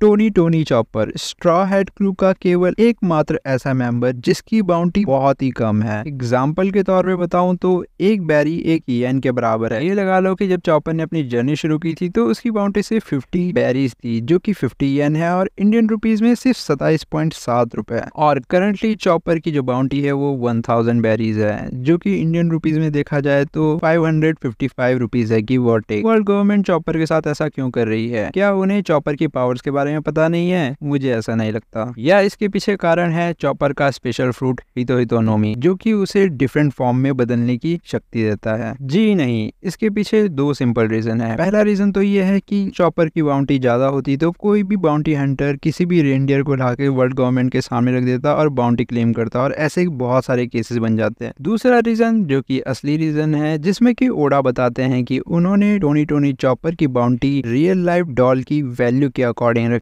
Tony Tony Chopper Straw Hat crew का केवल एकमात्र ऐसा मेंबर जिसकी बाउंटी बहुत ही कम है एग्जाम्पल के तौर पे बताऊं तो एक बैरी एक येन के बराबर है ये लगा लो कि जब चॉपर ने अपनी जर्नी शुरू की थी तो उसकी बाउंटी सिर्फ 50 बैरीज थी जो कि 50 येन है और इंडियन रुपीज में सिर्फ सताइस पॉइंट सात रुपए और करंटली चॉपर की जो बाउंटी है वो वन थाउजेंड बैरीज है जो की इंडियन रुपीज में देखा जाए तो five hundred fifty five rupees है की वर्ल्ड गवर्नमेंट चॉपर के साथ ऐसा क्यों कर रही है क्या उन्हें चॉपर की पावर्स के बारे बारे में पता नहीं है मुझे ऐसा नहीं लगता या इसके पीछे कारण है चॉपर का स्पेशल फ्रूट हितो हितो नोमी जो कि उसे डिफरेंट फॉर्म में बदलने की शक्ति देता है जी नहीं इसके पीछे दो सिंपल रीजन है पहला रीजन तो ये है की चॉपर की बाउंड्री ज्यादा होती तो कोई भी बाउंड्री हंटर किसी भी रेंडियर को ला वर्ल्ड गवर्नमेंट के सामने रख देता और बाउंड्री क्लेम करता और ऐसे बहुत सारे केसेस बन जाते हैं दूसरा रीजन जो की असली रीजन है जिसमें कि ओडा बताते हैं कि उन्होंने टोनी टोनी चॉपर की बाउंड्री रियल लाइफ डॉल की वैल्यू के अकॉर्डिंग